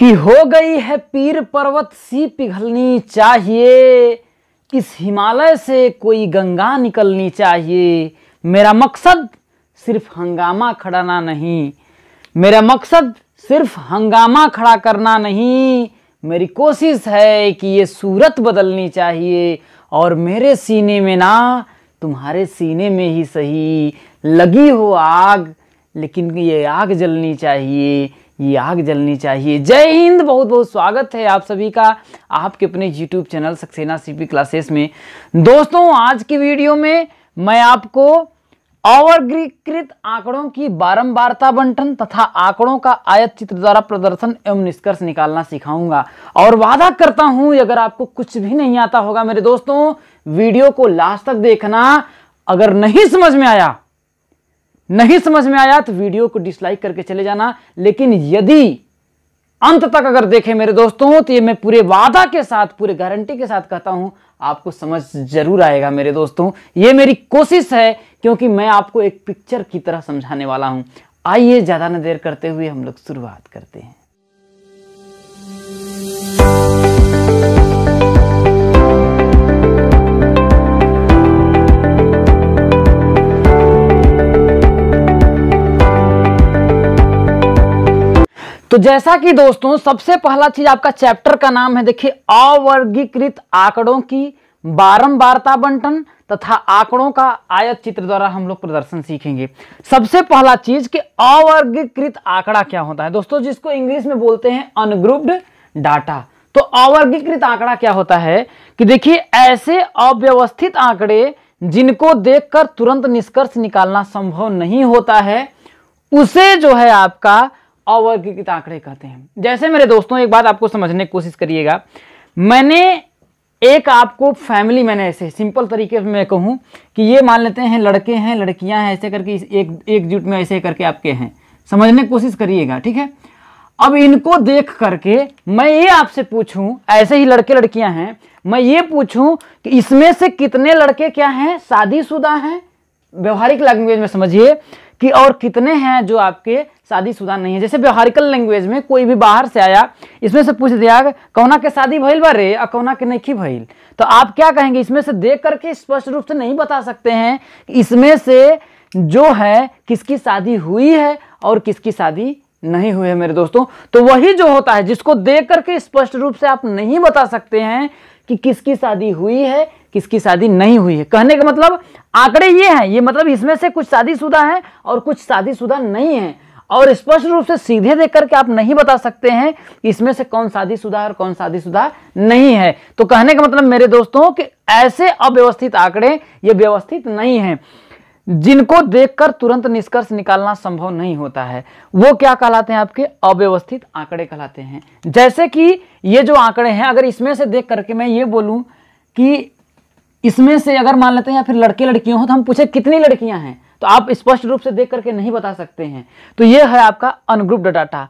कि हो गई है पीर पर्वत सी पिघलनी चाहिए इस हिमालय से कोई गंगा निकलनी चाहिए मेरा मकसद सिर्फ हंगामा खड़ाना नहीं मेरा मकसद सिर्फ हंगामा खड़ा करना नहीं मेरी कोशिश है कि ये सूरत बदलनी चाहिए और मेरे सीने में ना तुम्हारे सीने में ही सही लगी हो आग लेकिन ये आग जलनी चाहिए ये आग जलनी चाहिए जय हिंद बहुत बहुत स्वागत है आप सभी का आपके अपने YouTube channel Saxena CP classes में दोस्तों आज की वीडियो में मैं आपको अवग्रीकृत आंकड़ों की बारंबारता बंटन तथा आंकड़ों का आयत चित्र द्वारा प्रदर्शन एवं निष्कर्ष निकालना सिखाऊंगा और वादा करता हूं अगर आपको कुछ भी नहीं आता होगा मेरे दोस्तों वीडियो को लास्ट तक देखना अगर नहीं समझ में आया नहीं समझ में आया तो वीडियो को डिसलाइक करके चले जाना लेकिन यदि अंत तक अगर देखें मेरे दोस्तों तो ये मैं पूरे वादा के साथ पूरे गारंटी के साथ कहता हूं आपको समझ जरूर आएगा मेरे दोस्तों ये मेरी कोशिश है क्योंकि मैं आपको एक पिक्चर की तरह समझाने वाला हूं आइए ज़्यादा न देर करते हुए हम लोग शुरुआत करते हैं तो जैसा कि दोस्तों सबसे पहला चीज आपका चैप्टर का नाम है देखिए अवर्गीकृत आंकड़ों की बारंबारता बंटन तथा आंकड़ों का आयत चित्र द्वारा हम लोग प्रदर्शन सीखेंगे सबसे पहला चीज कि अवर्गीकृत आंकड़ा क्या होता है दोस्तों जिसको इंग्लिश में बोलते हैं अनग्रुप्ड डाटा तो अवर्गीकृत आंकड़ा क्या होता है कि देखिए ऐसे अव्यवस्थित आंकड़े जिनको देखकर तुरंत निष्कर्ष निकालना संभव नहीं होता है उसे जो है आपका के आंकड़े कहते हैं जैसे मेरे दोस्तों एक बात आपको समझने की कोशिश करिएगा मैंने एक आपको फैमिली मैंने ऐसे सिंपल तरीके से मैं कहूँ कि ये मान लेते हैं लड़के हैं लड़कियां हैं ऐसे करके एक एक जुट में ऐसे करके आपके हैं समझने की कोशिश करिएगा ठीक है अब इनको देख करके मैं ये आपसे पूछूं ऐसे ही लड़के लड़कियां हैं मैं ये पूछूं कि इसमें से कितने लड़के क्या हैं शादीशुदा हैं व्यवहारिक लैंग्वेज में समझिए कि और कितने हैं जो आपके शादीशुदा नहीं है जैसे व्यवहारिकल लैंग्वेज में कोई भी बाहर से आया इसमें से पूछ दिया कोना के शादी भैल बा रे और कोना के नहीं भइल तो आप क्या कहेंगे इसमें से देख करके स्पष्ट रूप से नहीं बता सकते हैं इसमें से जो है किसकी शादी हुई है और किसकी शादी नहीं हुई है मेरे दोस्तों तो वही जो होता है जिसको देख करके स्पष्ट रूप से आप नहीं बता सकते हैं कि किसकी शादी हुई है किसकी शादी नहीं हुई है कहने का मतलब आंकड़े ये हैं ये मतलब इसमें से कुछ शादीशुदा हैं और कुछ शादीशुदा नहीं हैं और स्पष्ट रूप से सीधे देख करके आप नहीं बता सकते हैं कि इसमें से कौन शादीशुदा और कौन शादीशुदा नहीं है तो कहने का मतलब मेरे दोस्तों कि ऐसे अव्यवस्थित आंकड़े ये व्यवस्थित नहीं हैं जिनको देखकर तुरंत निष्कर्ष निकालना संभव नहीं होता है वो क्या कहलाते हैं आपके अव्यवस्थित आंकड़े कहलाते हैं जैसे कि ये जो आंकड़े हैं अगर इसमें से देख करके मैं ये बोलूं कि इसमें से अगर मान लेते हैं या फिर लड़के लड़कियों हो तो हम पूछे कितनी लड़कियां हैं तो आप स्पष्ट रूप से देख करके नहीं बता सकते हैं तो ये है आपका अनग्रुप्ड डाटा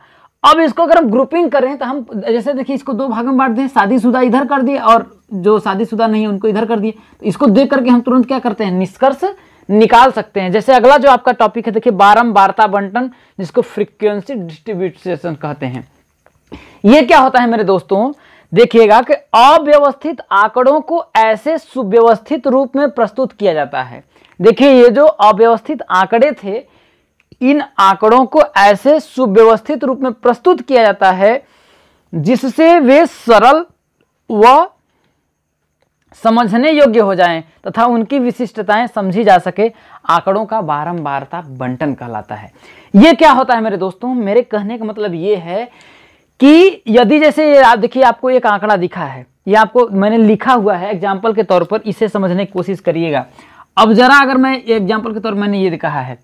अब इसको अगर हम ग्रुपिंग करें तो हम जैसे देखिए इसको दो भाग में बांट दें शादीशुदा इधर कर दिए और जो शादीशुदा नहीं है उनको इधर कर दिए तो इसको देख करके हम तुरंत क्या करते हैं निष्कर्ष निकाल सकते हैं जैसे अगला जो आपका टॉपिक है देखिए बारम वार्ता बंटन जिसको फ्रीक्वेंसी डिस्ट्रीब्यूशन कहते हैं ये क्या होता है मेरे दोस्तों देखिएगा कि अव्यवस्थित आंकड़ों को ऐसे सुव्यवस्थित रूप में प्रस्तुत किया जाता है देखिए ये जो अव्यवस्थित आंकड़े थे इन आंकड़ों को ऐसे सुव्यवस्थित रूप में प्रस्तुत किया जाता है जिससे वे सरल व समझने योग्य हो जाएं तथा उनकी विशिष्टताएं समझी जा सके आंकड़ों का बारंबारता बंटन कहलाता है ये क्या होता है मेरे दोस्तों मेरे कहने का मतलब ये है कि यदि जैसे आप देखिए आपको एक आंकड़ा दिखा है ये आपको मैंने लिखा हुआ है एग्जाम्पल के तौर पर इसे समझने की कोशिश करिएगा अब जरा अगर मैं एग्जाम्पल के तौर पर मैंने ये कहा है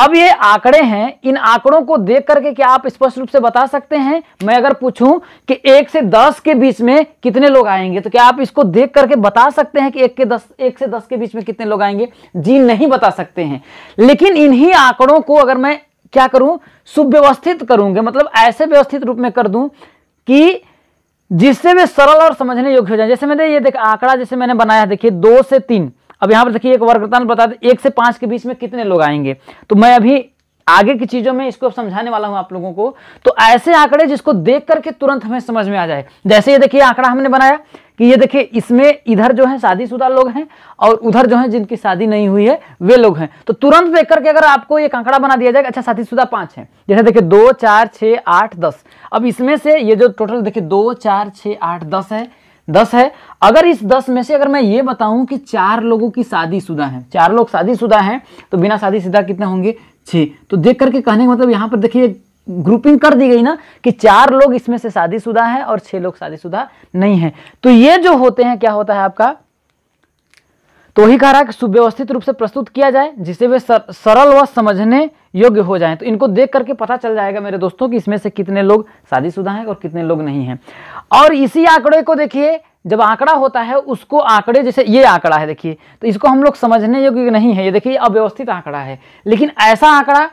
अब ये आंकड़े हैं इन आंकड़ों को देख करके क्या आप स्पष्ट रूप से बता सकते हैं मैं अगर पूछूं कि एक से दस के बीच में कितने लोग आएंगे तो क्या आप इसको देख करके बता सकते हैं कि एक के दस एक से दस के बीच में कितने लोग आएंगे जी नहीं बता सकते हैं लेकिन इन्हीं आंकड़ों को अगर मैं क्या करूं सुव्यवस्थित करूंगे मतलब ऐसे व्यवस्थित रूप में कर दूं कि जिससे वे सरल और समझने योग्य हो जाए जैसे मैंने ये देख आंकड़ा जैसे मैंने बनाया देखिए दो से तीन अब यहां पर देखिए एक वर्गतान बता दें एक से पांच के बीच में कितने लोग आएंगे तो मैं अभी आगे की चीज़ों में इसको समझाने वाला हूं आप लोगों को तो ऐसे आंकड़े जिसको देख करके तुरंत हमें समझ में आ जाए जैसे ये देखिए आंकड़ा हमने बनाया कि ये देखिए इसमें इधर जो है शादीशुदा लोग हैं और उधर जो है जिनकी शादी नहीं हुई है वे लोग हैं तो तुरंत देख करके अगर आपको ये आंकड़ा बना दिया जाएगा अच्छा शादीशुदा पांच है जैसे देखिए दो चार छः आठ दस अब इसमें से ये जो टोटल देखिए दो चार छः आठ दस है दस है अगर इस दस में से अगर मैं ये बताऊं कि चार लोगों की शादीशुदा है चार लोग शादीशुदा हैं तो बिना शादीशुदा कितने होंगे छः तो देख करके कहने का मतलब यहाँ पर देखिए ग्रुपिंग कर दी गई ना कि चार लोग इसमें से शादीशुदा हैं और छह लोग शादीशुदा नहीं हैं तो ये जो होते हैं क्या होता है आपका तो ही कह रहा है कि सुव्यवस्थित रूप से प्रस्तुत किया जाए जिससे वे सर, सरल व समझने योग्य हो जाएं तो इनको देख करके पता चल जाएगा मेरे दोस्तों कि इसमें से कितने लोग शादीशुदा हैं और कितने लोग नहीं हैं और इसी आंकड़े को देखिए जब आंकड़ा होता है उसको आंकड़े जैसे ये आंकड़ा है देखिए तो इसको हम लोग समझने योग्य नहीं है ये देखिए अव्यवस्थित आंकड़ा है लेकिन ऐसा आंकड़ा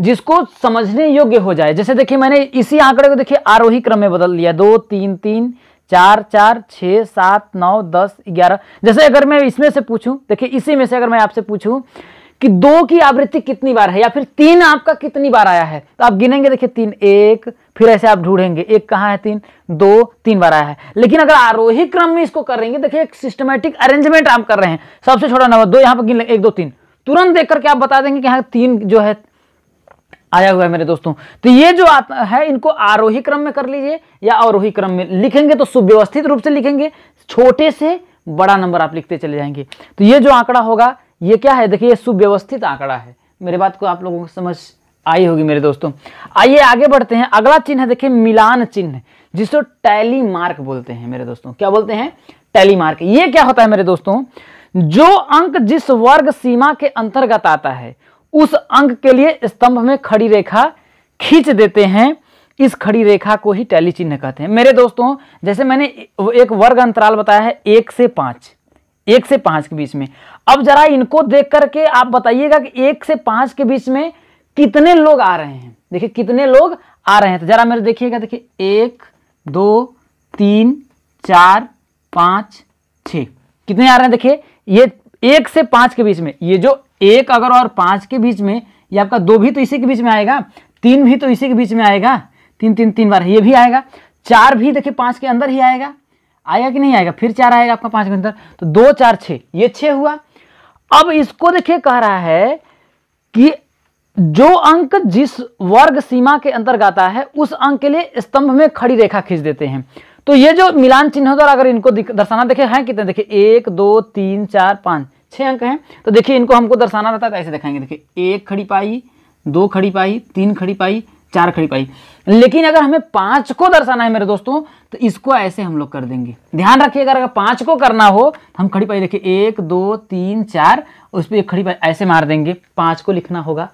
जिसको समझने योग्य हो जाए जैसे देखिए मैंने इसी आंकड़े को देखिए आरोही क्रम में बदल दिया दो तीन तीन चार चार छः सात नौ दस ग्यारह जैसे अगर मैं इसमें से पूछूं देखिए इसी में से अगर मैं आपसे पूछूं कि दो की आवृत्ति कितनी बार है या फिर तीन आपका कितनी बार आया है तो आप गिनेंगे देखिए तीन एक फिर ऐसे आप ढूंढेंगे एक कहाँ है तीन दो तीन बार आया है लेकिन अगर आरोही क्रम में इसको करेंगे देखिए एक सिस्टमेटिक अरेंजमेंट आप कर रहे हैं सबसे छोटा नंबर दो यहाँ पर गिन एक दो तीन तुरंत देख करके आप बता देंगे कि यहाँ तीन जो है आया हुआ है मेरे दोस्तों तो ये जो है इनको आरोही क्रम में कर लीजिए या अवरोही क्रम में लिखेंगे तो सुव्यवस्थित रूप से लिखेंगे छोटे से बड़ा नंबर आप लिखते चले जाएंगे तो ये जो आंकड़ा होगा ये क्या है देखिए सुव्यवस्थित आंकड़ा है मेरे बात को आप लोगों को समझ आई होगी मेरे दोस्तों आइए आगे बढ़ते हैं अगला चिन्ह है देखिए मिलान चिन्ह जिसको टैली मार्क बोलते हैं मेरे दोस्तों क्या बोलते हैं टैली मार्क ये क्या होता है मेरे दोस्तों जो अंक जिस वर्ग सीमा के अंतर्गत आता है उस अंक के लिए स्तंभ में खड़ी रेखा खींच देते हैं इस खड़ी रेखा को ही टैली चिन्ह कहते हैं मेरे दोस्तों जैसे मैंने एक वर्ग अंतराल बताया है एक से पांच एक से पांच के बीच में अब जरा इनको देख करके आप बताइएगा कि एक से पांच के बीच में कितने लोग आ रहे हैं देखिए कितने लोग आ रहे हैं तो जरा मेरे देखिएगा देखिए एक दो तीन चार पांच छ कितने आ रहे हैं देखिए ये एक से पांच के बीच में ये जो एक अगर और पांच के बीच में या आपका दो भी तो इसी के बीच में आएगा तीन भी तो इसी के बीच में आएगा तीन तीन तीन बार ये भी आएगा चार भी देखिए पांच के अंदर ही आएगा आएगा कि नहीं आएगा फिर चार आएगा आपका पांच के अंदर तो दो चार छ ये छः हुआ अब इसको देखिए कह रहा है कि जो अंक जिस वर्ग सीमा के अंतर्गत है उस अंक के लिए स्तंभ में खड़ी रेखा खींच देते हैं तो ये जो मिलान चिन्ह द्वारा अगर इनको दर्शाना देखे हैं कितने देखिए एक दो तीन चार पांच छः अंक हैं तो देखिए इनको हमको दर्शाना रहता है तो ऐसे दिखाएंगे देखिए एक खड़ी पाई दो खड़ी पाई तीन खड़ी पाई चार खड़ी पाई लेकिन अगर हमें पांच को दर्शाना है मेरे दोस्तों तो इसको ऐसे हम लोग कर देंगे ध्यान रखिए अगर अगर पांच को करना हो तो हम खड़ी पाई देखिए एक दो तीन चार उस पर एक खड़ी पाई ऐसे मार देंगे पांच को लिखना होगा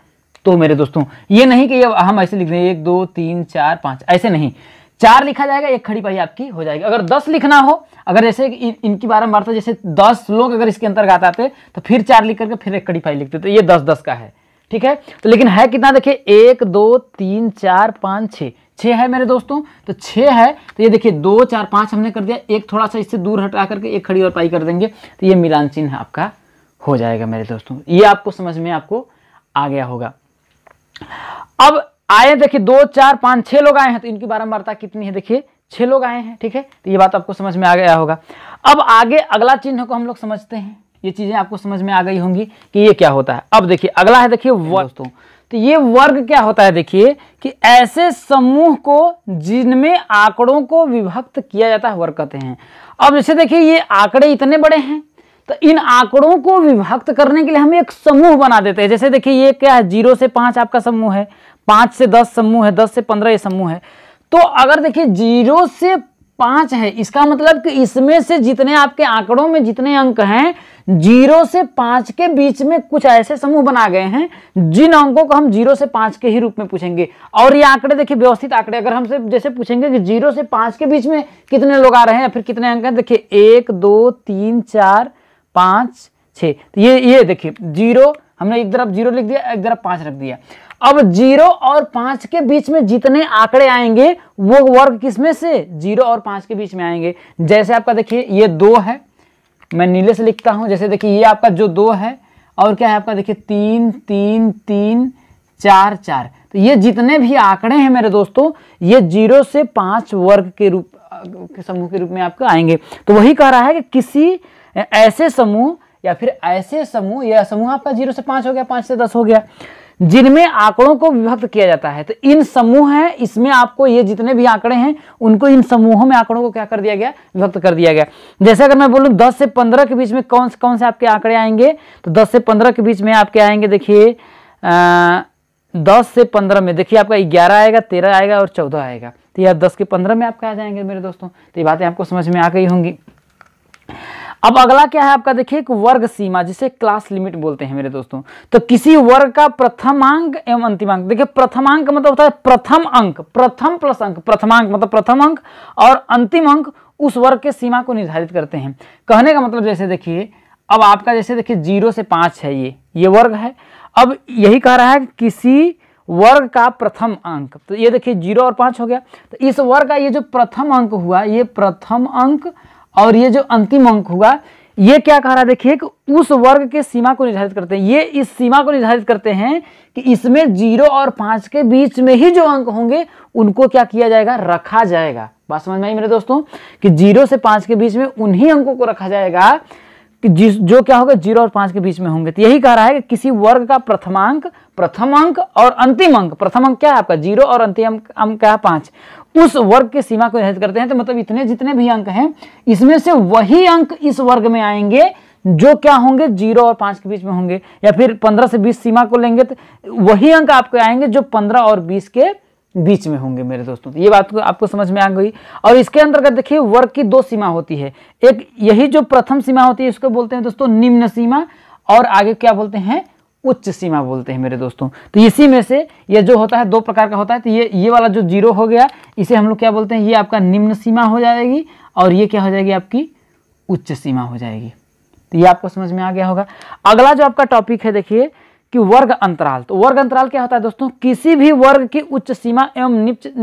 तो मेरे दोस्तों ये नहीं कि हम ऐसे लिख दें एक दो तीन चार पांच ऐसे नहीं चार लिखा जाएगा एक खड़ी पहिया आपकी हो जाएगी अगर दस लिखना हो अगर जैसे इन, इनकी में था जैसे दस लोग अगर इसके अंतर्गत आते तो फिर चार लिख करके फिर एक खड़ी पहिया लिखते तो ये दस दस का है ठीक है तो लेकिन है कितना देखिए एक दो तीन चार पाँच छः छः है मेरे दोस्तों तो छः है तो ये देखिए दो चार पाँच हमने कर दिया एक थोड़ा सा इससे दूर हटा करके एक खड़ी और पाई कर देंगे तो ये मिलान चिन्ह आपका हो जाएगा मेरे दोस्तों ये आपको समझ में आपको आ गया होगा अब आए देखिए दो चार पाँच छह लोग आए हैं तो इनकी बारंबारता कितनी है देखिए छह लोग आए हैं ठीक है तो ये बात आपको समझ में आ गया होगा अब आगे अगला चिन्ह को हम लोग समझते हैं ये चीज़ें आपको समझ में आ गई होंगी कि ये क्या होता है अब देखिए अगला है देखिए दोस्तों तो ये वर्ग क्या होता है देखिए कि ऐसे समूह को जिनमें आंकड़ों को विभक्त किया जाता है वर्ग कहते हैं अब जैसे देखिए ये आंकड़े इतने बड़े हैं तो इन आंकड़ों को विभक्त करने के लिए हम एक समूह बना देते हैं जैसे देखिए ये क्या है जीरो से पांच आपका समूह है पांच से दस समूह है दस से पंद्रह ये समूह है तो अगर देखिए जीरो से पांच है इसका मतलब कि इसमें से जितने आपके आंकड़ों में जितने अंक हैं जीरो से पांच के बीच में कुछ ऐसे समूह बना गए हैं जिन अंकों को हम जीरो से पांच के ही रूप में पूछेंगे और ये आंकड़े देखिए व्यवस्थित आंकड़े अगर हमसे जैसे पूछेंगे कि जीरो से पांच के बीच में कितने लोग आ रहे हैं या फिर कितने अंक हैं देखिए एक दो तीन चार पांच छे तो ये ये देखिए जीरो हमने एक तरफ जीरो लिख दिया एक तरफ पांच रख दिया अब जीरो और पांच के बीच में जितने आंकड़े आएंगे वो वर्ग किसमें से जीरो और पांच के बीच में आएंगे जैसे आपका देखिए ये दो है मैं नीले से लिखता हूं जैसे देखिए ये आपका जो दो है और क्या है आपका देखिए तीन तीन तीन चार चार तो ये जितने भी आंकड़े हैं मेरे दोस्तों ये जीरो से पांच वर्ग के रूप के समूह के रूप में आपका आएंगे तो वही कह रहा है कि किसी ऐसे समूह या फिर ऐसे समूह या समूह आपका जीरो से पांच हो गया पांच से दस हो गया जिनमें आंकड़ों को विभक्त किया जाता है तो इन समूह है इसमें आपको ये जितने भी आंकड़े हैं उनको इन समूहों में आंकड़ों को क्या कर दिया गया विभक्त कर दिया गया जैसे अगर मैं बोलूं दस से पंद्रह के बीच में कौन से कौन से आपके आंकड़े आएंगे तो दस से पंद्रह के बीच में आपके आएंगे देखिए दस से पंद्रह में देखिए आपका ग्यारह आएगा तेरह आएगा और चौदह आएगा तो यह दस के पंद्रह में आपके आ जाएंगे मेरे दोस्तों तो ये बातें आपको समझ में आ गई होंगी अब अगला क्या है आपका देखिए एक वर्ग सीमा जिसे क्लास लिमिट बोलते हैं मेरे दोस्तों तो किसी वर्ग का प्रथमांक एवं अंतिमांक देखिए प्रथमांक मतलब होता है प्रथम अंक प्रथम प्लस अंक प्रथमांक मतलब प्रथम अंक और अंतिम अंक उस वर्ग के सीमा को निर्धारित करते हैं कहने का मतलब जैसे देखिए अब आपका जैसे देखिए जीरो से पांच है ये ये वर्ग है अब यही कह रहा है किसी वर्ग का प्रथम अंक तो ये देखिए जीरो और पांच हो गया तो इस वर्ग का ये जो प्रथम अंक हुआ ये प्रथम अंक और ये जो अंतिम अंक होगा ये क्या कह रहा है देखिए कि उस वर्ग के सीमा को निर्धारित करते हैं ये इस सीमा को निर्धारित करते हैं कि इसमें जीरो और पांच के बीच में ही जो अंक होंगे उनको क्या किया जाएगा रखा जाएगा बात समझ में आई मेरे दोस्तों कि जीरो से पांच के बीच में उन्हीं अंकों को रखा जाएगा कि जिस जो क्या होगा जीरो और पांच के बीच में होंगे तो यही कह रहा है कि किसी वर्ग का प्रथमांक प्रथम अंक और अंतिम अंक प्रथम अंक क्या है आपका जीरो और अंतिम अंक क्या है पांच उस वर्ग की सीमा को निर्धारित करते हैं तो मतलब इतने जितने भी अंक हैं इसमें से वही अंक इस वर्ग में आएंगे जो क्या होंगे जीरो और पांच के बीच में होंगे या फिर पंद्रह से बीस सीमा को लेंगे तो वही अंक आपके आएंगे जो पंद्रह और बीस के बीच में होंगे मेरे दोस्तों तो ये बात को आपको समझ में आ गई और इसके अंतर्गत देखिए वर्ग की दो सीमा होती है एक यही जो प्रथम सीमा होती है इसको बोलते हैं दोस्तों निम्न सीमा और आगे क्या बोलते हैं उच्च सीमा बोलते हैं मेरे दोस्तों तो इसी में से ये जो होता है दो प्रकार का होता है तो ये ये वाला जो जीरो हो गया इसे हम लोग क्या बोलते हैं ये आपका निम्न सीमा हो जाएगी और ये क्या हो जाएगी आपकी उच्च सीमा हो जाएगी तो ये आपको समझ में आ गया होगा अगला जो आपका टॉपिक है देखिए कि वर्ग अंतराल तो वर्ग अंतराल क्या होता है दोस्तों किसी भी वर्ग की उच्च सीमा एवं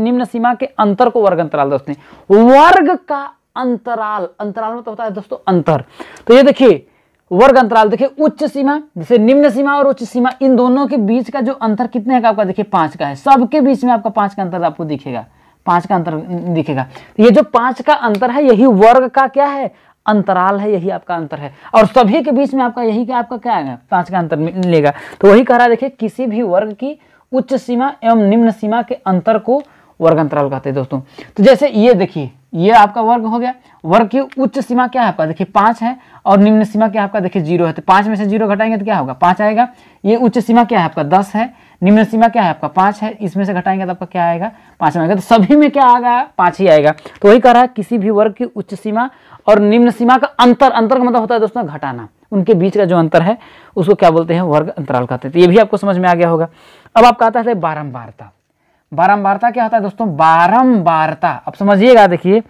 निम्न सीमा के अंतर को वर्ग अंतराल दोस्तों वर्ग का अंतराल अंतराल में तो होता है दोस्तों अंतर तो ये देखिए वर्ग अंतराल देखिए उच्च सीमा जैसे निम्न सीमा और उच्च सीमा इन दोनों के बीच का जो अंतर कितने का आपका देखिए पांच का है सबके बीच में आपका पांच का अंतर आपको दिखेगा पांच का अंतर दिखेगा ये जो पांच का अंतर है यही वर्ग का क्या है अंतराल है यही आपका अंतर है और सभी के बीच में आपका यही क्या आपका क्या आएगा पांच का अंतर मिलेगा तो वही कह रहा है देखिए किसी भी वर्ग की उच्च सीमा एवं निम्न सीमा के अंतर को वर्ग अंतराल कहते हैं दोस्तों तो जैसे ये देखिए ये आपका वर्ग हो गया वर्ग की उच्च सीमा क्या है आपका देखिए पांच है और निम्न सीमा क्या आपका देखिए जीरो है तो पांच में से जीरो घटाएंगे तो क्या होगा पांच आएगा ये उच्च सीमा क्या है आपका दस है निम्न सीमा क्या है आपका पांच है इसमें से घटाएंगे तो आपका क्या आएगा पांच में आएगा तो सभी में क्या आ पांच ही आएगा तो वही कह रहा है किसी भी वर्ग की उच्च सीमा और निम्न सीमा का अंतर अंतर का मतलब होता है दोस्तों घटाना उनके बीच का जो अंतर है उसको क्या बोलते हैं वर्ग अंतराल कहते हैं तो ये भी आपको समझ में आ गया होगा अब आपका आता है बारम्बारता बारंबारता क्या होता है दोस्तों बारंबारता अब समझिएगा देखिए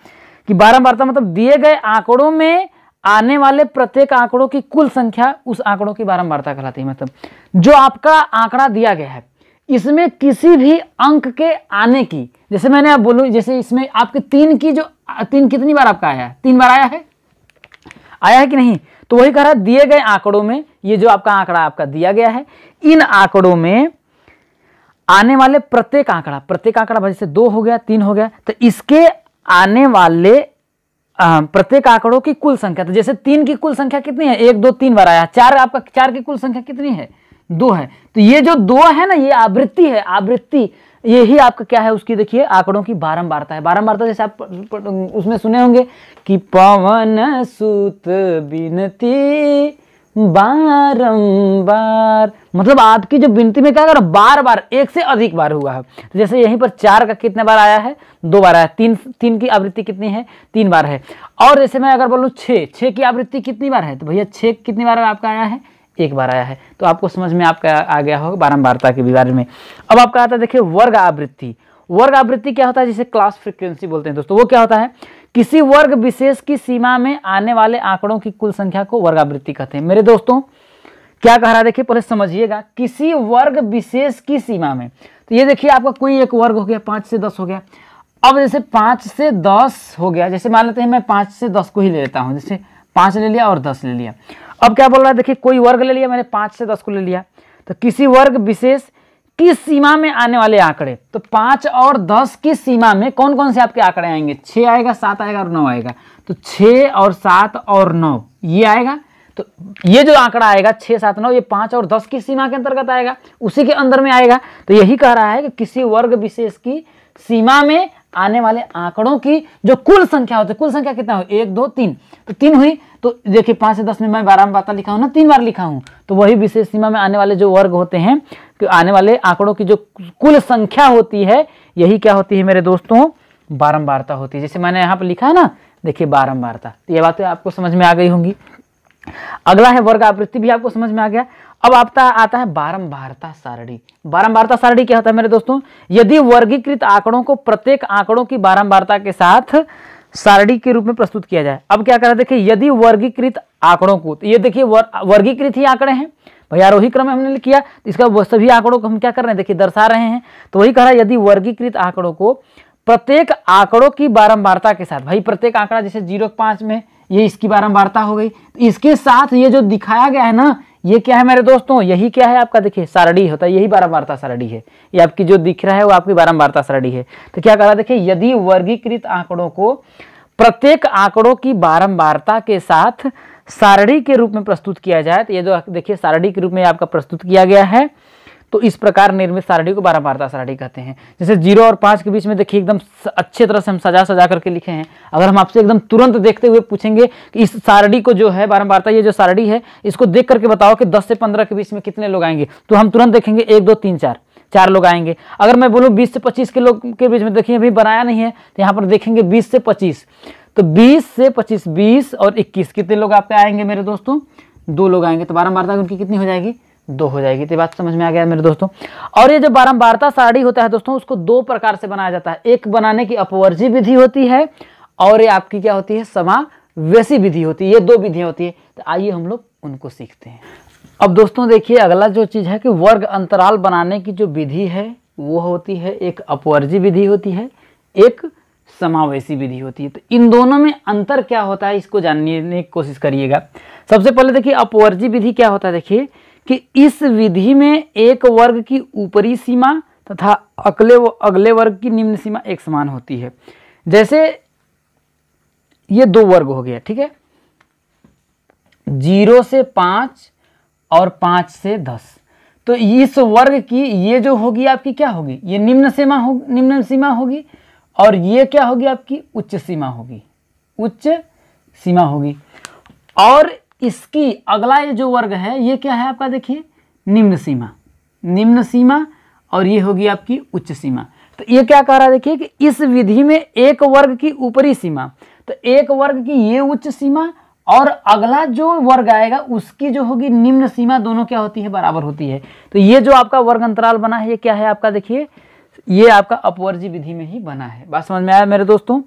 कि बारंबारता मतलब दिए गए आंकड़ों में आने वाले प्रत्येक आंकड़ों की कुल संख्या उस आंकड़ों की बारंबारता कहलाती है मतलब जो आपका आंकड़ा दिया गया है इसमें किसी भी अंक के आने की जैसे मैंने आप बोलू जैसे इसमें आपके तीन की जो तीन कितनी बार आपका आया है तीन बार आया है आया है कि नहीं तो वही कह रहा है दिए गए आंकड़ों में ये जो आपका आंकड़ा आपका दिया गया है इन आंकड़ों में आने वाले प्रत्येक आंकड़ा प्रत्येक आंकड़ा जैसे दो हो गया तीन हो गया तो इसके आने वाले प्रत्येक आंकड़ों की कुल संख्या तो जैसे तीन की कुल संख्या कितनी है एक दो तीन बार आया चार आपका चार की कुल संख्या कितनी है दो है तो ये जो दो है ना ये आवृत्ति है आवृत्ति ये ही आपका क्या है उसकी देखिए आंकड़ों की बारंबारता है बारंबारता जैसे आप उसमें सुने होंगे कि पवन सूत बिनती बारंबार मतलब आपकी जो विनती में क्या अगर बार बार एक से अधिक बार हुआ है तो जैसे यहीं पर चार का कितने बार आया है दो बार आया तीन तीन की आवृत्ति कितनी है तीन बार है और जैसे मैं अगर बोलूँ छः छः की आवृत्ति कितनी बार है तो भैया छः कितनी बार आपका आया है एक बार आया है तो आपको समझ में आपका आ गया होगा बारम्बारता के बारे में अब आपका आता है देखिए वर्ग आवृत्ति वर्ग आवृत्ति क्या होता है जिसे क्लास फ्रिक्वेंसी बोलते हैं दोस्तों वो क्या होता है किसी वर्ग विशेष की सीमा में आने वाले आंकड़ों की कुल संख्या को वर्गावृत्ति कहते हैं मेरे दोस्तों क्या कह रहा है देखिए पहले समझिएगा किसी वर्ग विशेष की सीमा में तो ये देखिए आपका कोई एक वर्ग हो गया पांच से दस हो गया अब जैसे पांच से दस हो गया जैसे मान लेते हैं मैं पांच से दस को ही ले लेता हूँ जैसे पांच ले लिया और दस ले लिया अब क्या बोल रहा है देखिए कोई वर्ग ले लिया मैंने पांच से दस को ले लिया तो किसी वर्ग विशेष किस सीमा में आने वाले आंकड़े तो पांच और दस की सीमा में कौन कौन से आपके आंकड़े आएंगे छ आएगा सात आएगा और नौ आएगा तो छ और सात और नौ ये आएगा तो ये जो आंकड़ा आएगा छह सात नौ ये पांच और दस की सीमा के अंतर्गत आएगा उसी के अंदर में आएगा तो यही कह रहा है कि किसी वर्ग विशेष की सीमा में आने वाले आंकड़ों की जो कुल संख्या होती है कुल संख्या कितना हो एक दो तीन तो तीन हुई तो देखिए पांच से दस में मैं बारह में बात लिखा हूं ना तीन बार लिखा हूं तो वही विशेष सीमा में आने वाले जो वर्ग होते हैं आने वाले आंकड़ों की जो कुल संख्या होती है यही क्या होती है मेरे दोस्तों बारम्बारता होती है जैसे मैंने यहां पर लिखा है ना देखिए बारम्बारता तो ये बातें आपको समझ में आ गई होंगी अगला है वर्ग आवृत्ति भी आपको समझ में आ गया अब आपता आता है बारंबारता सारणी बारंबारता सारणी क्या होता है मेरे दोस्तों यदि वर्गीकृत आंकड़ों को प्रत्येक आंकड़ों की बारंबारता के साथ सारणी के रूप में प्रस्तुत किया जाए अब क्या करें देखिए यदि वर्गीकृत आंकड़ों को तो ये देखिए वर्गीकृत ही आंकड़े हैं आरोही क्रम हमने किया तो इसका सभी आंकड़ों को हम क्या कर रहे हैं देखिए दर्शा रहे हैं तो वही कह रहा है यदि वर्गीकृत आंकड़ों को प्रत्येक आंकड़ों की बारंबारता के साथ भाई प्रत्येक आंकड़ा जैसे जीरो पांच में ये इसकी बारंबारता हो गई तो इसके साथ ये जो दिखाया गया है ना ये क्या है मेरे दोस्तों यही क्या है आपका देखिए सारणी होता है यही बारंबारता सारणी है ये आपकी जो दिख रहा है वो आपकी बारंबारता सारणी है तो क्या कह रहा है देखिए यदि वर्गीकृत आंकड़ों को प्रत्येक आंकड़ों की बारंबारता के साथ सारणी के रूप में प्रस्तुत किया जाए तो ये जो देखिए सारणी के रूप में आपका प्रस्तुत किया गया है तो इस प्रकार निर्मित सारणी को बारंबारता सारणी कहते हैं जैसे जीरो और पांच के बीच में देखिए एकदम अच्छे तरह से हम सजा सजा करके लिखे हैं अगर हम आपसे एकदम तुरंत देखते हुए पूछेंगे कि इस सारणी को जो है बारंबारता ये जो सारणी है इसको देख करके बताओ कि दस से पंद्रह के बीच में कितने लोग आएंगे तो हम तुरंत देखेंगे एक दो तीन चार चार लोग आएंगे अगर मैं बोलूँ बीस से पच्चीस के लोग के बीच में देखिए अभी बनाया नहीं है तो यहाँ पर देखेंगे बीस से पच्चीस तो बीस से पच्चीस बीस और इक्कीस कितने लोग आपके आएंगे मेरे दोस्तों दो लोग आएंगे तो बारह उनकी कितनी हो जाएगी दो हो जाएगी तो बात समझ में आ गया मेरे दोस्तों और ये जो बारंबारता सारणी होता है दोस्तों उसको दो प्रकार से बनाया जाता है एक बनाने की अपवर्जी विधि होती है और ये आपकी क्या होती है समावेशी विधि होती है ये दो विधियाँ होती है तो आइए हम लोग उनको सीखते हैं अब दोस्तों देखिए अगला जो चीज़ है कि वर्ग अंतराल बनाने की जो विधि है वो होती है एक अपवर्जी विधि होती है एक समावेशी विधि होती है तो इन दोनों में अंतर क्या होता है इसको जानने की कोशिश करिएगा सबसे पहले देखिए अपवर्जी विधि क्या होता है देखिए कि इस विधि में एक वर्ग की ऊपरी सीमा तथा अगले अगले वर्ग की निम्न सीमा एक समान होती है जैसे ये दो वर्ग हो गया ठीक है जीरो से पांच और पांच से दस तो इस वर्ग की ये जो होगी आपकी क्या होगी ये निम्न सीमा हो निम्न सीमा होगी और ये क्या होगी आपकी उच्च सीमा होगी उच्च सीमा होगी और इसकी अगला जो वर्ग है ये क्या है आपका देखिए निम्न सीमा निम्न सीमा और ये होगी आपकी उच्च सीमा तो ये क्या कह रहा है देखिए कि इस विधि में एक वर्ग की ऊपरी सीमा तो एक वर्ग की ये उच्च सीमा और अगला जो वर्ग आएगा उसकी जो होगी निम्न सीमा दोनों क्या होती है बराबर होती है तो ये जो आपका वर्ग अंतराल बना है ये क्या है आपका देखिए ये आपका अपवर्जी विधि में ही बना है बात समझ में आया मेरे दोस्तों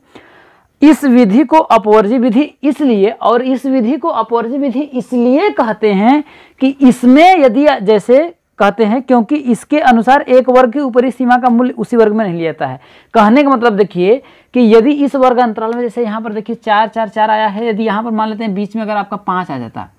इस विधि को अपवर्जी विधि इसलिए और इस विधि को अपवर्जी विधि इसलिए कहते हैं कि इसमें यदि जैसे कहते हैं क्योंकि इसके अनुसार एक वर्ग की ऊपरी सीमा का मूल्य उसी वर्ग में नहीं लिया जाता है कहने का मतलब देखिए कि यदि इस वर्ग अंतराल में जैसे यहाँ पर देखिए चार चार चार आया है यदि यहाँ पर मान लेते हैं बीच में अगर आपका पाँच आ जाता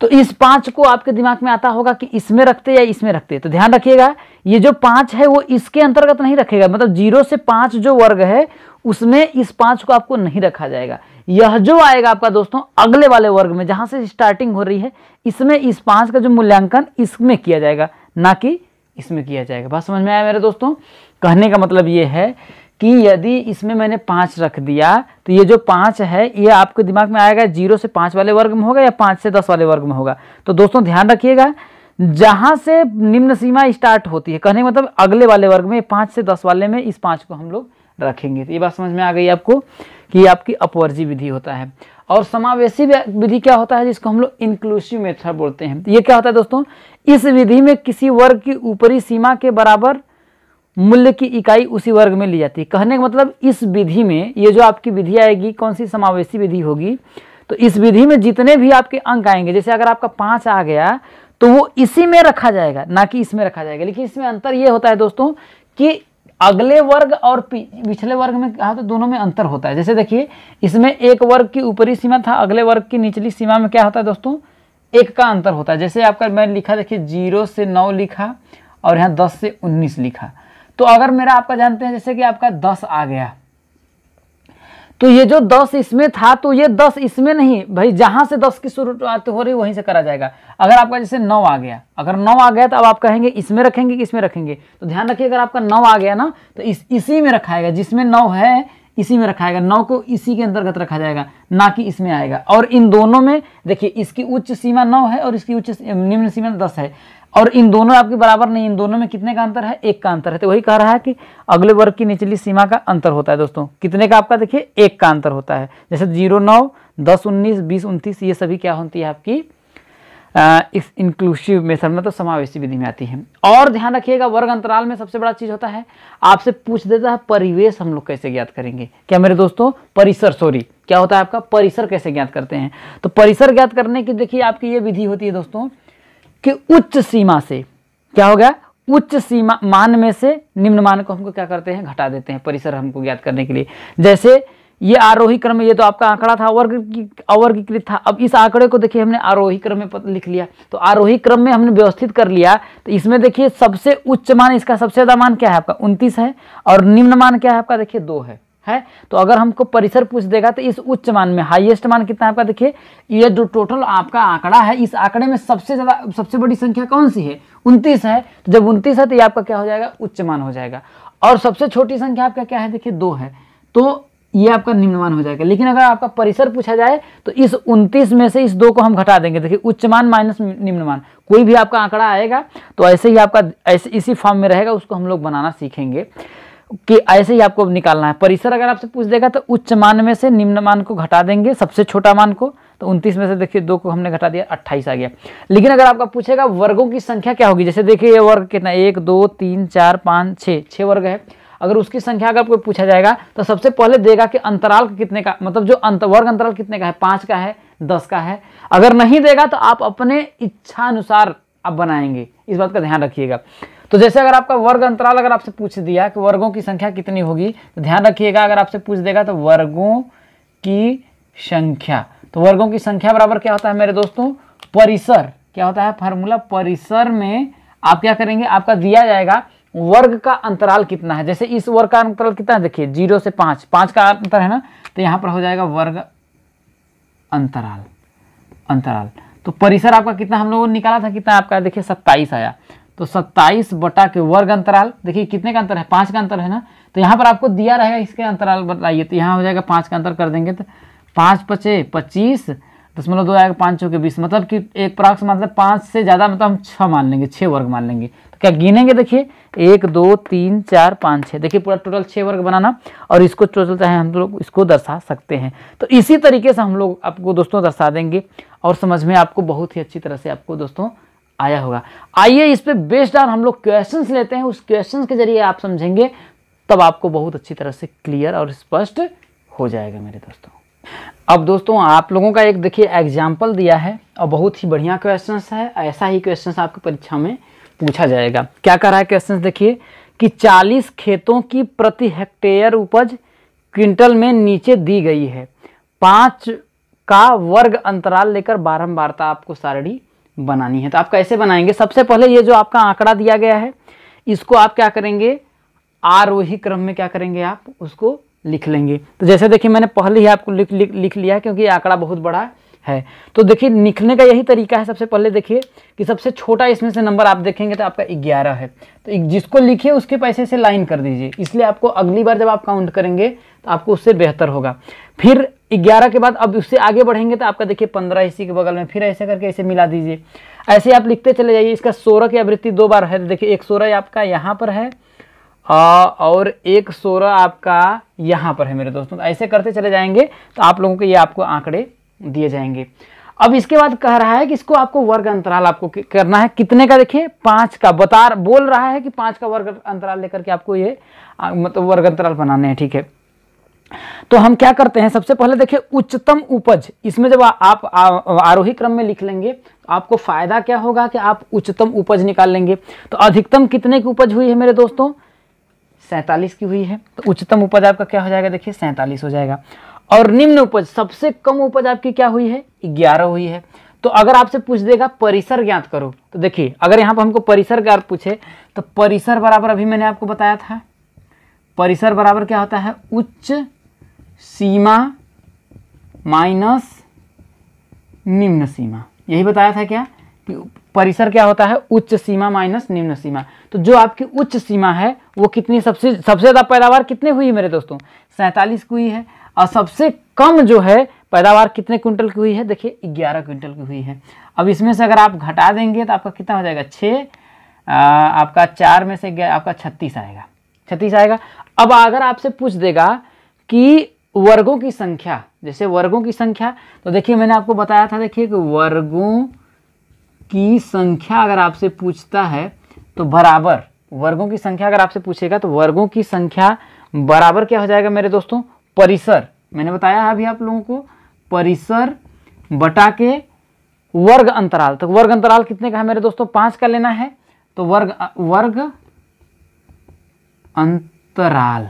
तो इस पाँच को आपके दिमाग में आता होगा कि इसमें रखते या इसमें रखते तो ध्यान रखिएगा ये जो पाँच है वो इसके अंतर्गत नहीं रखेगा मतलब जीरो से पाँच जो वर्ग है उसमें इस पांच को आपको नहीं रखा जाएगा यह जो आएगा आपका दोस्तों अगले वाले वर्ग में जहां से स्टार्टिंग हो रही है इसमें इस पांच का जो मूल्यांकन इसमें किया जाएगा ना कि इसमें किया जाएगा बात समझ में आया मेरे दोस्तों कहने का मतलब ये है कि यदि इसमें मैंने पाँच रख दिया तो ये जो पाँच है ये आपके दिमाग में आएगा जीरो से पाँच वाले वर्ग में होगा या पाँच से दस वाले वर्ग में होगा तो दोस्तों ध्यान रखिएगा जहाँ से निम्न सीमा स्टार्ट होती है कहने का मतलब अगले वाले वर्ग में पाँच से दस वाले में इस पाँच को हम लोग रखेंगे तो ये बात समझ में आ गई आपको कि आपकी अपवर्जी विधि होता है और समावेशी विधि क्या होता है जिसको हम लोग इंक्लूसिव मेथड बोलते हैं तो ये क्या होता है दोस्तों इस विधि में किसी वर्ग की ऊपरी सीमा के बराबर मूल्य की इकाई उसी वर्ग में ली जाती है कहने का मतलब इस विधि में ये जो आपकी विधि आएगी कौन सी समावेशी विधि होगी तो इस विधि में जितने भी आपके अंक आएंगे जैसे अगर आपका पाँच आ गया तो वो इसी में रखा जाएगा ना कि इसमें रखा जाएगा लेकिन इसमें अंतर ये होता है दोस्तों कि अगले वर्ग और पिछले वर्ग में कहा तो दोनों में अंतर होता है जैसे देखिए इसमें एक वर्ग की ऊपरी सीमा था अगले वर्ग की निचली सीमा में क्या होता है दोस्तों एक का अंतर होता है जैसे आपका मैंने लिखा देखिए जीरो से नौ लिखा और यहाँ दस से उन्नीस लिखा तो अगर मेरा आपका जानते हैं जैसे कि आपका दस आ गया तो ये जो दस इसमें था तो ये दस इसमें नहीं भाई जहां से दस की शुरुआत हो रही वहीं से करा जाएगा अगर आपका जैसे नौ आ गया अगर नौ आ गया तो अब आप कहेंगे इसमें रखेंगे कि इसमें रखेंगे तो ध्यान रखिए अगर आपका नौ आ गया ना तो इस इसी में रखाएगा जिसमें नौ है इसी में रखाएगा नौ को इसी के अंतर्गत रखा जाएगा ना कि इसमें आएगा और इन दोनों में देखिए इसकी उच्च सीमा नौ है और इसकी उच्च निम्न सीमा दस है और इन दोनों आपके बराबर नहीं इन दोनों में कितने का अंतर है एक का अंतर है तो वही कह रहा है कि अगले वर्ग की निचली सीमा का अंतर होता है दोस्तों कितने का आपका देखिए एक का अंतर होता है जैसे जीरो नौ दस उन्नीस बीस उन्तीस ये सभी क्या होती है आपकी आ, इस इंक्लूसिव मेथड में तो समावेशी विधि में आती है और ध्यान रखिएगा वर्ग अंतराल में सबसे बड़ा चीज़ होता है आपसे पूछ देता है परिवेश हम लोग कैसे ज्ञात करेंगे क्या मेरे दोस्तों परिसर सॉरी क्या होता है आपका परिसर कैसे ज्ञात करते हैं तो परिसर ज्ञात करने की देखिए आपकी ये विधि होती है दोस्तों कि उच्च सीमा से क्या हो गया उच्च सीमा मान में से निम्न मान को हमको क्या करते हैं घटा देते हैं परिसर हमको ज्ञात करने के लिए जैसे ये आरोही क्रम में ये तो आपका आंकड़ा था अवर्ग अवर्गीकृत था अब इस आंकड़े को देखिए हमने आरोही क्रम में लिख लिया तो आरोही क्रम में हमने व्यवस्थित कर लिया तो इसमें देखिए सबसे उच्च मान इसका सबसे ज़्यादा मान क्या है आपका उनतीस है और निम्न मान क्या है आपका देखिए दो है है तो अगर हमको परिसर पूछ देगा तो इस उच्च मान में हाईएस्ट मान कितना आपका देखिए ये जो टोटल आपका आंकड़ा है इस आंकड़े में सबसे ज़्यादा सबसे बड़ी संख्या कौन सी है उनतीस है तो जब उनतीस है तो ये आपका क्या हो जाएगा उच्च मान हो जाएगा और सबसे छोटी संख्या आपका क्या है देखिए दो है तो ये आपका निम्नमान हो जाएगा लेकिन अगर आपका परिसर पूछा जाए तो इस उनतीस में से इस दो को हम घटा देंगे देखिए उच्च मान माइनस निम्नमान कोई भी आपका आंकड़ा आएगा तो ऐसे ही आपका ऐसे इसी फॉर्म में रहेगा उसको हम लोग बनाना सीखेंगे कि ऐसे ही आपको निकालना है परिसर अगर आपसे पूछ देगा तो उच्च मान में से निम्न मान को घटा देंगे सबसे छोटा मान को तो उनतीस में से देखिए दो को हमने घटा दिया अट्ठाईस आ गया लेकिन अगर आपका पूछेगा वर्गों की संख्या क्या होगी जैसे देखिए ये वर्ग कितना एक दो तीन चार पाँच छः छः वर्ग है अगर उसकी संख्या अगर कोई पूछा जाएगा तो सबसे पहले देगा कि अंतराल कितने का मतलब जो अंत वर्ग अंतराल कितने का है पाँच का है दस का है अगर नहीं देगा तो आप अपने इच्छा अनुसार आप बनाएंगे इस बात का ध्यान रखिएगा तो जैसे अगर आपका वर्ग अंतराल अगर आपसे पूछ दिया कि वर्गों की संख्या कितनी होगी तो ध्यान रखिएगा अगर आपसे पूछ देगा तो वर्गों की संख्या तो वर्गों की संख्या बराबर क्या होता है मेरे दोस्तों परिसर क्या होता है फार्मूला परिसर में आप क्या करेंगे आपका दिया जाएगा वर्ग का अंतराल कितना है जैसे इस वर्ग का अंतराल कितना है देखिए जीरो से पांच पांच का अंतर है ना तो यहां पर हो जाएगा वर्ग अंतराल अंतराल तो परिसर आपका कितना हम लोगों ने निकाला था कितना आपका देखिए सत्ताईस आया तो 27 बटा के वर्ग अंतराल देखिए कितने का अंतर है पाँच का अंतर है ना तो यहाँ पर आपको दिया रहेगा इसके अंतराल बताइए तो यहाँ हो जाएगा पाँच का अंतर कर देंगे तो पाँच पचे पच्चीस दशमलव दो आएगा पाँच चौके बीस मतलब कि एक प्राक्स मतलब पाँच से ज़्यादा मतलब हम छः मान लेंगे छः वर्ग मान लेंगे तो क्या गिनेंगे देखिए एक दो तीन चार पाँच छः देखिए पूरा टोटल छः वर्ग बनाना और इसको टोटल चाहे हम लोग इसको दर्शा सकते हैं तो इसी तरीके से हम लोग आपको दोस्तों दर्शा देंगे और समझ में आपको बहुत ही अच्छी तरह से आपको दोस्तों आया होगा आइए इस पर बेस्ड ऑन हम लोग क्वेश्चंस लेते हैं उस क्वेश्चंस के जरिए आप समझेंगे तब आपको बहुत अच्छी तरह से क्लियर और स्पष्ट हो जाएगा मेरे दोस्तों अब दोस्तों आप लोगों का एक देखिए एग्जाम्पल दिया है और बहुत ही बढ़िया क्वेश्चन है ऐसा ही क्वेश्चन आपकी परीक्षा में पूछा जाएगा क्या कर रहा है क्वेश्चन देखिए कि 40 खेतों की प्रति हेक्टेयर उपज क्विंटल में नीचे दी गई है पांच का वर्ग अंतराल लेकर बारंबारता आपको सारणी बनानी है तो आप कैसे बनाएंगे सबसे पहले ये जो आपका आंकड़ा दिया गया है इसको आप क्या करेंगे आरोही क्रम में क्या करेंगे आप उसको लिख लेंगे तो जैसे देखिए मैंने पहले ही आपको लिख लिख लिख लिया है क्योंकि आंकड़ा बहुत बड़ा है तो देखिए लिखने का यही तरीका है सबसे पहले देखिए कि सबसे छोटा इसमें से नंबर आप देखेंगे तो आपका ग्यारह है तो जिसको लिखिए उसके पैसे से लाइन कर दीजिए इसलिए आपको अगली बार जब आप काउंट करेंगे तो आपको उससे बेहतर होगा फिर ग्यारह के बाद अब उससे आगे बढ़ेंगे तो आपका देखिए पंद्रह इसी के बगल में फिर ऐसे करके ऐसे मिला दीजिए ऐसे आप लिखते चले जाइए इसका सोलह की आवृत्ति दो बार है देखिए एक सोलह आपका यहाँ पर है और एक सोलह आपका यहाँ पर है मेरे दोस्तों तो ऐसे करते चले जाएंगे तो आप लोगों के ये आपको आंकड़े दिए जाएंगे अब इसके बाद कह रहा है कि इसको आपको वर्ग अंतराल आपको करना है कितने का देखिए पाँच का बता बोल रहा है कि पाँच का वर्ग अंतराल लेकर के आपको ये मतलब वर्ग अंतराल बनाने हैं ठीक है तो हम क्या करते हैं सबसे पहले देखिए उच्चतम उपज इसमें जब आ, आप आरोही क्रम में लिख लेंगे तो आपको फायदा क्या होगा कि आप उच्चतम उपज निकाल लेंगे तो अधिकतम कितने की उपज हुई है मेरे दोस्तों सैंतालीस की हुई है तो उच्चतम उपज आपका क्या हो जाएगा देखिए सैंतालीस हो जाएगा और निम्न उपज सबसे कम उपज आपकी क्या हुई है ग्यारह हुई है तो अगर आपसे पूछ देगा परिसर ज्ञात करो तो देखिए अगर यहां पर हमको परिसर ज्ञात पूछे तो परिसर बराबर अभी मैंने आपको बताया था परिसर बराबर क्या होता है उच्च सीमा माइनस निम्न सीमा यही बताया था क्या कि परिसर क्या होता है उच्च सीमा माइनस निम्न सीमा तो जो आपकी उच्च सीमा है वो कितनी सबसे सबसे ज़्यादा पैदावार कितने हुई है मेरे दोस्तों सैंतालीस की हुई है और सबसे कम जो है पैदावार कितने क्विंटल की हुई है देखिए ग्यारह क्विंटल की हुई है अब इसमें से अगर आप घटा देंगे तो आपका कितना हो जाएगा छः आपका चार में से आपका छत्तीस आएगा छत्तीस आएगा अब अगर आपसे पूछ देगा कि वर्गों की संख्या जैसे वर्गों की संख्या तो देखिए मैंने आपको बताया था देखिए कि वर्गों की संख्या अगर आपसे पूछता है तो बराबर वर्गों की संख्या अगर आपसे पूछेगा तो वर्गों की संख्या बराबर क्या हो जाएगा मेरे दोस्तों परिसर मैंने बताया अभी आप लोगों को परिसर बटा के वर्ग अंतराल तो वर्ग अंतराल कितने का है मेरे दोस्तों पांच का लेना है तो वर्ग वर्ग अंतराल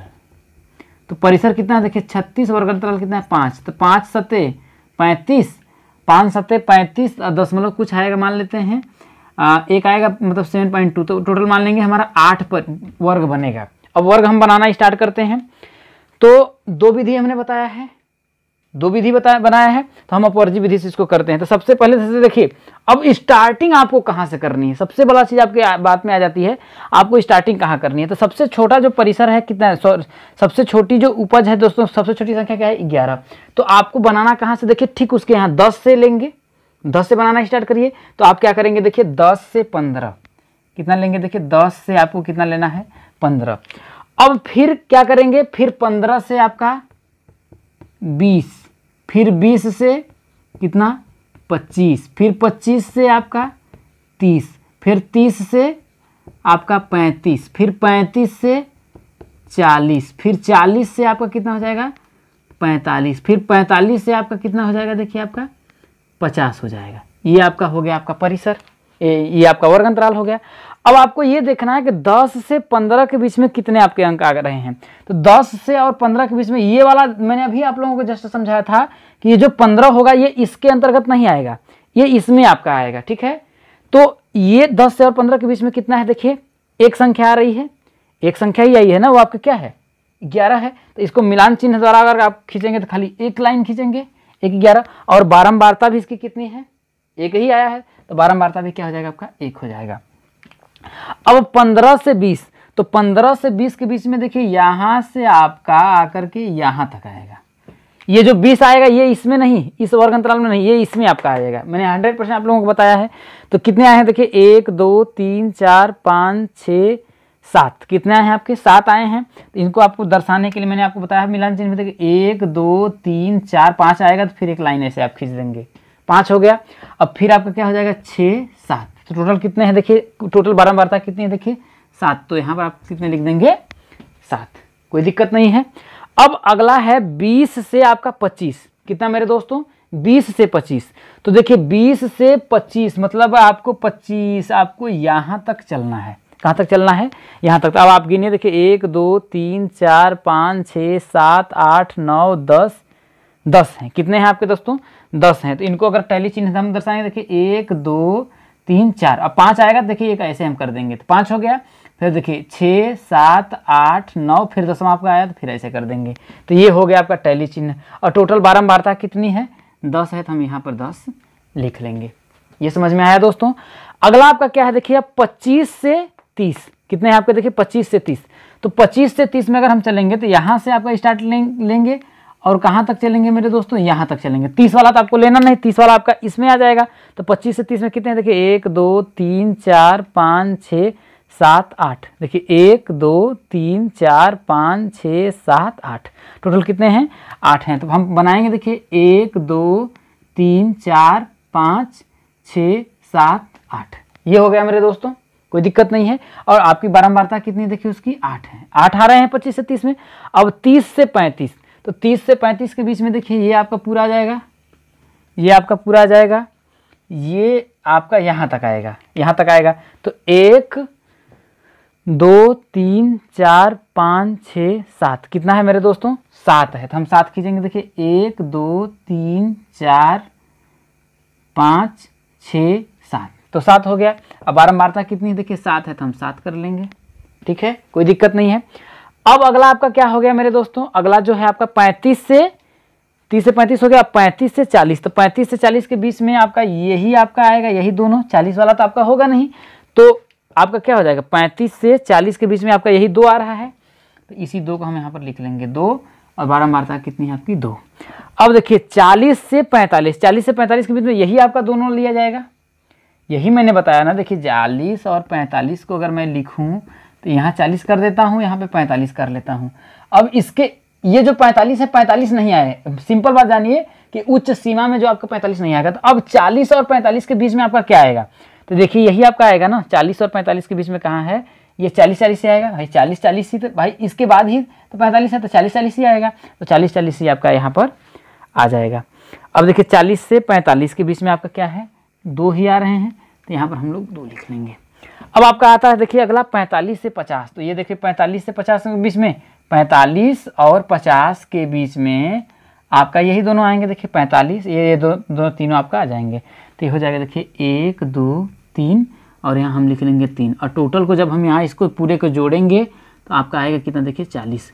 तो परिसर कितना है देखिए छत्तीस वर्ग अंतराल कितना है पाँच तो पाँच सत्ते पैंतीस पाँच सत्ते पैंतीस दशमलव कुछ आएगा मान लेते हैं आ, एक आएगा मतलब सेवन पॉइंट टू तो टोटल मान लेंगे हमारा आठ पर वर्ग बनेगा अब वर्ग हम बनाना स्टार्ट करते हैं तो दो विधि हमने बताया है दो विधि बताया बनाया है तो हम अपवर्जी विधि से इसको करते हैं तो सबसे पहले सबसे देखिए अब स्टार्टिंग आपको कहां से करनी है सबसे बड़ा चीज़ आपके बात में आ जाती है आपको स्टार्टिंग कहां करनी है तो सबसे छोटा जो परिसर है कितना है सबसे छोटी जो उपज है दोस्तों सबसे छोटी संख्या क्या है ग्यारह तो आपको बनाना कहां से देखिए ठीक उसके यहां दस से लेंगे दस से बनाना स्टार्ट करिए तो आप क्या करेंगे देखिए दस से पंद्रह कितना लेंगे देखिए दस से आपको कितना लेना है पंद्रह अब फिर क्या करेंगे फिर पंद्रह से आपका बीस फिर बीस से कितना पच्चीस फिर पच्चीस से आपका तीस फिर तीस से आपका पैंतीस फिर पैंतीस से चालीस फिर चालीस से आपका कितना हो जाएगा पैंतालीस फिर पैंतालीस से आपका कितना हो जाएगा देखिए आपका पचास हो जाएगा ये आपका हो गया आपका परिसर ये आपका वर्ग अंतराल हो गया अब आपको ये देखना है कि 10 से 15 के बीच में कितने आपके अंक आ रहे हैं तो 10 से और 15 के बीच में ये वाला मैंने अभी आप लोगों को जस्ट समझाया था कि ये जो 15 होगा ये इसके अंतर्गत नहीं आएगा ये इसमें आपका आएगा ठीक है तो ये 10 से और 15 के बीच में कितना है देखिए एक संख्या आ रही है एक संख्या ही आई है ना वो आपका क्या है ग्यारह है तो इसको मिलान चिन्ह द्वारा अगर आप खींचेंगे तो खाली एक लाइन खींचेंगे एक ग्यारह और बारम्बारता भी इसकी कितनी है एक ही आया है तो बारम्बारता भी क्या हो जाएगा आपका एक हो जाएगा अब पंद्रह से बीस तो पंद्रह से बीस के बीच में देखिए यहां से आपका आकर के यहां तक आएगा ये जो बीस आएगा ये इसमें नहीं इस वर्ग अंतराल में नहीं ये इसमें आपका आएगा मैंने हंड्रेड परसेंट आप लोगों को बताया है तो कितने आए हैं देखिए एक दो तीन चार पाँच छ सात कितने आए हैं आपके सात आए हैं तो इनको आपको दर्शाने के लिए मैंने आपको बताया मिलान चिन्ह में देखिए एक दो तीन चार पाँच आएगा तो फिर एक लाइन ऐसे आप खींच देंगे पाँच हो गया अब फिर आपका क्या हो जाएगा छः सात तो टोटल कितने हैं देखिए टोटल बारह वार्ता कितने हैं देखिए सात तो यहाँ पर आप कितने लिख देंगे सात कोई दिक्कत नहीं है अब अगला है बीस से आपका पच्चीस कितना मेरे दोस्तों बीस से पच्चीस तो देखिए बीस से पच्चीस मतलब आपको पच्चीस आपको यहाँ तक चलना है कहाँ तक चलना है यहाँ तक अब आप गिनिए देखिए एक दो तीन चार पाँच छः सात आठ नौ दस दस हैं कितने हैं आपके दोस्तों दस हैं तो इनको अगर टैली चिन्ह हम दर्शाएंगे देखिए एक दो तीन चार अब पाँच आएगा देखिए एक ऐसे हम कर देंगे तो पाँच हो गया फिर देखिए छः सात आठ नौ फिर दसम आपका आया तो फिर ऐसे कर देंगे तो ये हो गया आपका टैली चिन्ह और टोटल बारम्बारता कितनी है दस है तो हम यहाँ पर दस लिख लेंगे ये समझ में आया दोस्तों अगला आपका क्या है देखिए आप पच्चीस से तीस कितने हैं आपके देखिए पच्चीस से तीस तो पच्चीस से तीस में अगर हम चलेंगे तो यहाँ से आपका स्टार्ट लेंगे और कहाँ तक चलेंगे मेरे दोस्तों यहाँ तक चलेंगे तीस वाला तो आपको लेना नहीं तीस वाला आपका इसमें आ जाएगा तो पच्चीस से तीस में कितने देखिए एक दो तीन चार पाँच छः सात आठ देखिए एक दो तीन चार पाँच छः सात आठ टोटल कितने हैं आठ हैं तो हम बनाएंगे देखिए एक दो तीन चार पाँच छ सात आठ ये हो गया मेरे दोस्तों कोई दिक्कत नहीं है और आपकी बारंबारता कितनी देखिए उसकी आठ है आठ आ रहे हैं पच्चीस से तीस में अब तीस से पैंतीस तो तीस से पैंतीस के बीच में देखिए ये आपका पूरा आ जाएगा ये आपका पूरा आ जाएगा ये आपका यहाँ तक आएगा यहाँ तक आएगा तो एक दो तीन चार पाँच छः सात कितना है मेरे दोस्तों सात है तो हम सात खींचेंगे देखिए एक दो तीन चार पाँच छ सात तो सात हो गया अब बारम्बारता कितनी है देखिए सात है तो हम सात कर लेंगे ठीक है कोई दिक्कत नहीं है अब अगला आपका क्या हो गया मेरे दोस्तों अगला जो है आपका पैंतीस से तीस से पैंतीस हो गया पैंतीस से चालीस तो पैंतीस से चालीस के बीच में आपका यही आपका आएगा यही दोनों चालीस वाला तो आपका होगा नहीं तो आपका क्या हो जाएगा पैंतीस से चालीस के बीच में आपका यही दो आ रहा है तो इसी दो को हम यहाँ पर लिख लेंगे दो और बारह मारता कितनी है आपकी दो अब देखिए चालीस से पैंतालीस चालीस से पैंतालीस के बीच में यही आपका दोनों लिया जाएगा यही मैंने बताया ना देखिए चालीस और पैंतालीस को अगर मैं लिखूँ तो यहाँ चालीस कर देता हूँ यहाँ पे पैंतालीस कर लेता हूँ अब इसके ये जो पैंतालीस है पैंतालीस नहीं आए सिंपल बात जानिए कि उच्च सीमा में जो आपको पैंतालीस नहीं आएगा तो अब चालीस और पैंतालीस के बीच में आपका क्या आएगा तो देखिए यही आपका आएगा ना चालीस और पैंतालीस के बीच में कहाँ है ये चालीस चालीस से आएगा भाई चालीस चालीस ही तो भाई इसके बाद ही तो पैंतालीस है तो चालीस चालीस ही आएगा तो चालीस चालीस ही आपका यहाँ पर आ जाएगा अब देखिए चालीस से पैंतालीस के बीच में आपका क्या है दो ही आ रहे हैं तो यहाँ पर हम लोग दो लिख लेंगे अब आपका आता है देखिए अगला पैंतालीस से पचास तो ये देखिए पैंतालीस से पचास के बीच में पैंतालीस और पचास के बीच में आपका यही दोनों आएंगे देखिए पैंतालीस ये ये दो दोनों तीनों आपका आ जाएंगे तो ये हो जाएगा देखिए एक दो तीन और यहाँ हम लिख लेंगे तीन और टोटल को जब हम यहाँ इसको पूरे को जोड़ेंगे तो आपका आएगा कितना देखिए चालीस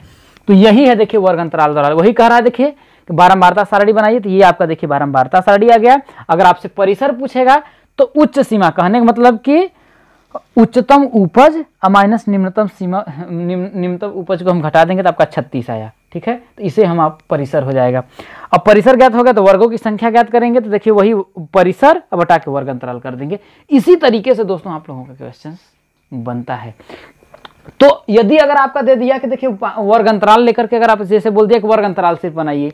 तो यही है देखिए वर्ग अंतराल द्वारा वही कह रहा है देखिए कि बारम्बारता सारणी बनाइए तो ये आपका देखिए बारम्बारता सारणी आ गया अगर आपसे परिसर पूछेगा तो उच्च सीमा कहने का मतलब कि उच्चतम उपज और माइनस निम्नतम सीमा निम्नतम उपज को हम घटा देंगे तो आपका छत्तीस आया ठीक है तो इसे हम आप परिसर हो जाएगा अब परिसर ज्ञात होगा तो वर्गों की संख्या ज्ञात करेंगे तो देखिए वही परिसर अब हटा के वर्ग अंतराल कर देंगे इसी तरीके से दोस्तों आप लोगों का क्वेश्चन बनता है तो यदि अगर आपका दे दिया कि देखिए वर्ग अंतराल लेकर के अगर आप जैसे बोल दिया कि वर्ग अंतराल सिर्फ बनाइए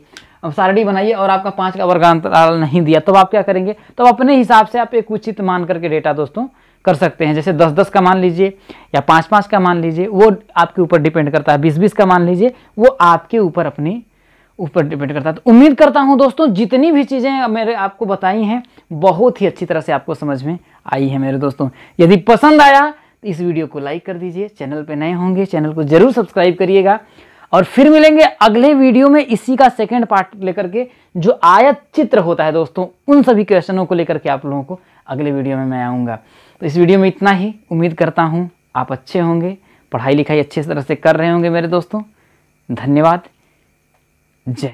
सारणी बनाइए और आपका पांच का वर्ग अंतराल नहीं दिया तब तो आप क्या करेंगे तो अपने हिसाब से आप एक उचित मान करके डेटा दोस्तों कर सकते हैं जैसे दस दस का मान लीजिए या पाँच पाँच का मान लीजिए वो आपके ऊपर डिपेंड करता है बीस बीस का मान लीजिए वो आपके ऊपर अपनी ऊपर डिपेंड करता है तो उम्मीद करता हूँ दोस्तों जितनी भी चीज़ें मेरे आपको बताई हैं बहुत ही अच्छी तरह से आपको समझ में आई है मेरे दोस्तों यदि पसंद आया तो इस वीडियो को लाइक कर दीजिए चैनल पर नए होंगे चैनल को ज़रूर सब्सक्राइब करिएगा और फिर मिलेंगे अगले वीडियो में इसी का सेकेंड पार्ट लेकर के जो आयत चित्र होता है दोस्तों उन सभी क्वेश्चनों को लेकर के आप लोगों को अगले वीडियो में मैं आऊँगा तो इस वीडियो में इतना ही उम्मीद करता हूँ आप अच्छे होंगे पढ़ाई लिखाई अच्छे तरह से कर रहे होंगे मेरे दोस्तों धन्यवाद जय